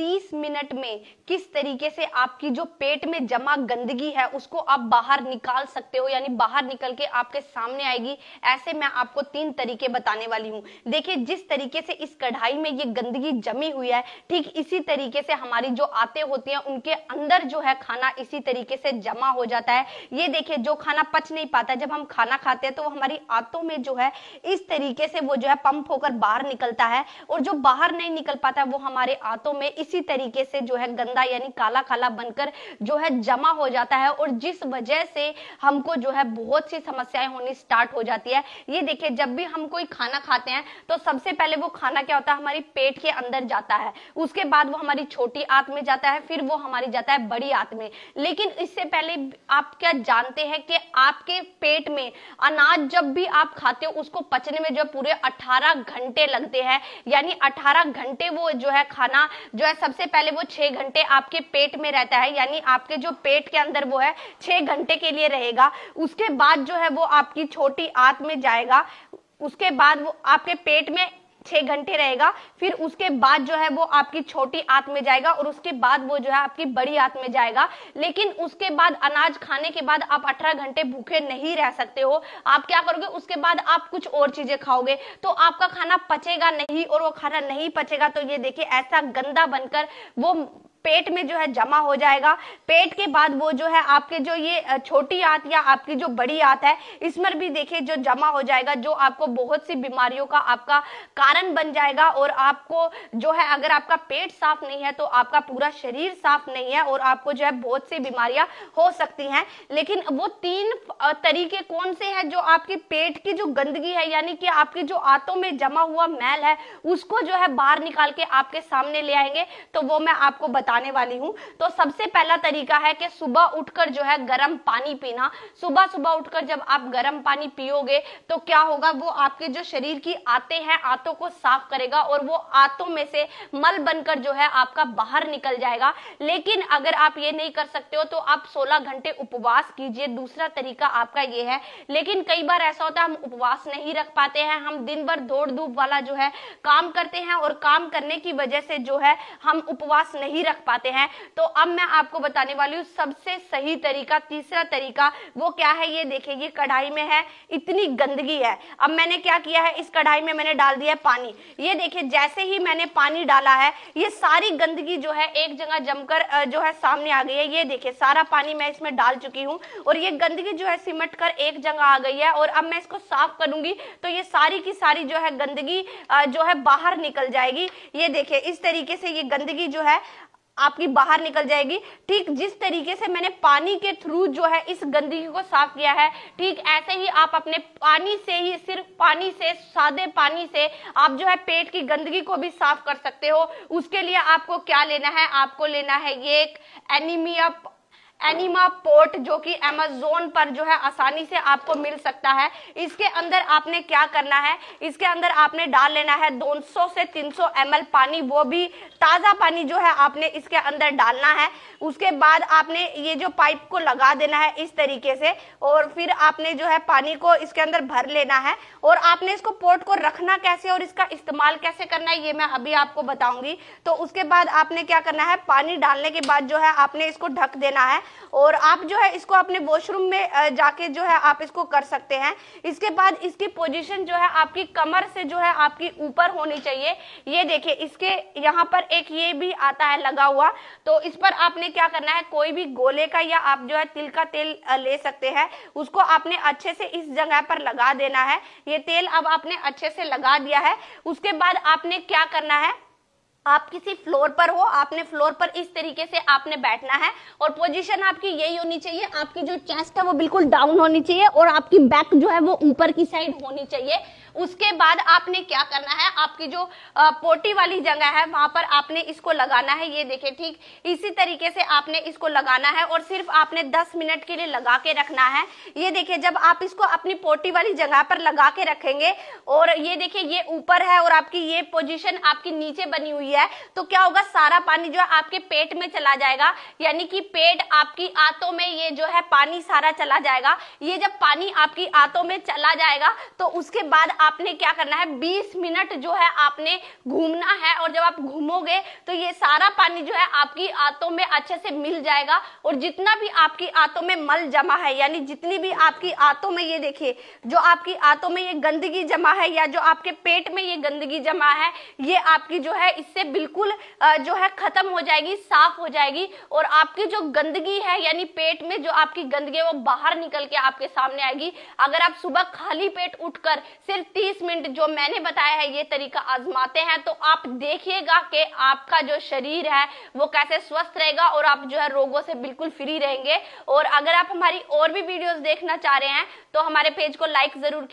30 minute में किस तरीके से आपकी जो पेट में जमा गंदगी है उसको आप बाहर निकाल सकते हो यानी बाहर निकल के आपके सामने आएगी ऐसे मैं आपको तीन तरीके बताने वाली हूँ देखिए जिस तरीके से इस कढ़ाई में ये गंदगी जमी हुई है ठीक इसी तरीके से हमारी जो आते होती हैं उनके अंदर जो है खाना इसी तरीके से जमा हो जाता है ये देखिए जो खाना पच नहीं पाता जब हम खाना खाते हैं तो हमारी आंतों में जो है इस तरीके से वो जो है पंप होकर बाहर निकलता है और जो बाहर नहीं निकल पाता है वो हमारे आंतों में इस इसी तरीके से जो है गंदा यानी काला काला बनकर जो है जमा हो जाता है और जिस वजह से हमको जो है बहुत सी समस्याएं होनी स्टार्ट हो जाती है ये देखिए जब भी हम कोई खाना खाते हैं तो सबसे पहले वो खाना क्या होता है हमारी पेट के अंदर जाता है उसके बाद वो हमारी छोटी आत में जाता है फिर वो हमारी जाता है बड़ी आत में लेकिन इससे पहले आप क्या जानते हैं कि आपके पेट में अनाज जब भी आप खाते हो उसको पचने में जो पूरे 18 घंटे लगते हैं यानी 18 घंटे वो जो है खाना जो है सबसे पहले वो छह घंटे आपके पेट में रहता है यानी आपके जो पेट के अंदर वो है छह घंटे के लिए रहेगा उसके बाद जो है वो आपकी छोटी आंत में जाएगा उसके बाद वो आपके पेट में छह घंटे रहेगा फिर उसके बाद जो है वो आपकी छोटी आंत में जाएगा और उसके बाद वो जो है आपकी बड़ी आंत में जाएगा लेकिन उसके बाद अनाज खाने के बाद आप अठारह घंटे भूखे नहीं रह सकते हो आप क्या करोगे उसके बाद आप कुछ और चीजें खाओगे तो आपका खाना पचेगा नहीं और वो खाना नहीं पचेगा तो ये देखिए ऐसा गंदा बनकर वो पेट में जो है जमा हो जाएगा पेट के बाद वो जो है आपके जो ये छोटी आंत या आपकी जो बड़ी आंत है इसमें भी देखिए जो जमा हो जाएगा जो आपको बहुत सी बीमारियों का आपका कारण बन जाएगा और आपको जो है अगर आपका पेट साफ नहीं है तो आपका पूरा शरीर साफ नहीं है और आपको जो है बहुत सी बीमारियां हो सकती हैं लेकिन वो तीन तरीके कौन से हैं जो आपके पेट की जो गंदगी है यानी कि आपकी जो आंतों में जमा हुआ मैल है उसको जो है बाहर निकाल के आपके सामने ले आएंगे तो वो मैं आपको बता बताने वाली हूँ तो सबसे पहला तरीका है कि सुबह उठकर जो है गर्म पानी पीना सुबह सुबह उठकर जब आप गर्म पानी पियोगे तो क्या होगा वो आपके जो शरीर की आते हैं आंतों को साफ करेगा और वो आंतों में से मल बनकर जो है आपका बाहर निकल जाएगा लेकिन अगर आप ये नहीं कर सकते हो तो आप सोलह घंटे उपवास कीजिए दूसरा तरीका आपका ये है लेकिन कई बार ऐसा होता है हम उपवास नहीं रख पाते हैं हम दिन भर दौड़ धूप वाला जो है काम करते हैं और काम करने की वजह से जो है हम उपवास नहीं रख पाते हैं तो अब मैं आपको बताने वाली हूँ सबसे सही तरीका तीसरा तरीका वो क्या है ये देखिए ये कढ़ाई में है इतनी गंदगी है अब मैंने क्या किया है इस कढ़ाई में मैंने डाल दिया है पानी ये देखिए जैसे ही मैंने पानी डाला है ये सारी गंदगी जो है एक जगह जमकर जो है सामने आ गई है ये देखिए सारा पानी मैं इसमें डाल चुकी हूँ और ये गंदगी जो है सिमट कर एक जगह आ गई है और अब मैं इसको साफ करूंगी तो ये सारी की सारी जो है गंदगी जो है बाहर निकल जाएगी ये देखिए इस तरीके से ये गंदगी जो है आपकी बाहर निकल जाएगी ठीक जिस तरीके से मैंने पानी के थ्रू जो है इस गंदगी को साफ किया है ठीक ऐसे ही आप अपने पानी से ही सिर्फ पानी से सादे पानी से आप जो है पेट की गंदगी को भी साफ कर सकते हो उसके लिए आपको क्या लेना है आपको लेना है ये एक एनीमिया एनिमा पोर्ट जो कि एमेजोन पर जो है आसानी से आपको मिल सकता है इसके अंदर आपने क्या करना है इसके अंदर आपने डाल लेना है 200 से 300 सौ पानी वो भी ताज़ा पानी जो है आपने इसके अंदर डालना है उसके बाद आपने ये जो पाइप को लगा देना है इस तरीके से और फिर आपने जो है पानी को इसके अंदर भर लेना है और आपने इसको पोर्ट को रखना कैसे और इसका इस्तेमाल कैसे करना है ये मैं अभी आपको बताऊंगी तो उसके बाद आपने क्या करना है पानी डालने के बाद जो है आपने इसको ढक देना है और आप जो है इसको अपने वॉशरूम में जाके जो है आप इसको कर सकते हैं इसके बाद इसकी पोजीशन जो है आपकी कमर से जो है आपकी ऊपर होनी चाहिए ये देखिए इसके यहाँ पर एक ये भी आता है लगा हुआ तो इस पर आपने क्या करना है कोई भी गोले का या आप जो है तिल का तेल ले सकते हैं उसको आपने अच्छे से इस जगह पर लगा देना है ये तेल अब आपने अच्छे से लगा दिया है उसके बाद आपने क्या करना है आप किसी फ्लोर पर हो आपने फ्लोर पर इस तरीके से आपने बैठना है और पोजीशन आपकी यही होनी चाहिए आपकी जो चेस्ट है वो बिल्कुल डाउन होनी चाहिए और आपकी बैक जो है वो ऊपर की साइड होनी चाहिए उसके बाद आपने क्या करना है आपकी जो पोटी वाली जगह है वहां पर आपने इसको लगाना है ये देखे ठीक इसी तरीके से आपने इसको लगाना है और सिर्फ आपने दस मिनट के लिए लगा के रखना है ये देखे जब आप इसको अपनी पोटी वाली जगह पर लगा के रखेंगे और ये देखिए ये ऊपर है और आपकी ये पोजिशन आपकी नीचे बनी हुई है तो क्या होगा सारा पानी जो है आपके पेट में चला जाएगा यानी कि पेट आपकी आंतों में ये जो है पानी सारा चला जाएगा ये जब पानी आपकी आंतों में चला जाएगा तो उसके बाद आपने क्या करना है 20 मिनट जो है आपने घूमना है और जब आप घूमोगे तो ये सारा पानी जो है आपकी आंतों में अच्छे से मिल जाएगा और जितना भी आपकी आंतों में मल जमा है यानी जितनी भी आपकी आंतों में ये देखिए जो आपकी आंतों में ये गंदगी जमा है या जो आपके पेट में ये गंदगी जमा है ये आपकी जो है इससे बिल्कुल जो है खत्म हो जाएगी साफ हो जाएगी और आपकी जो गंदगी है यानी पेट में जो आपकी गंदगी है वो बाहर निकल के आपके सामने आएगी अगर आप सुबह खाली पेट उठकर सिर्फ 30 मिनट जो मैंने बताया है ये तरीका आजमाते हैं तो आप देखिएगा कि आपका जो शरीर है वो कैसे स्वस्थ रहेगा और आप जो है रोगों से बिल्कुल फ्री रहेंगे और अगर आप हमारी और भी वीडियोस देखना चाह रहे हैं तो हमारे पेज को लाइक जरूर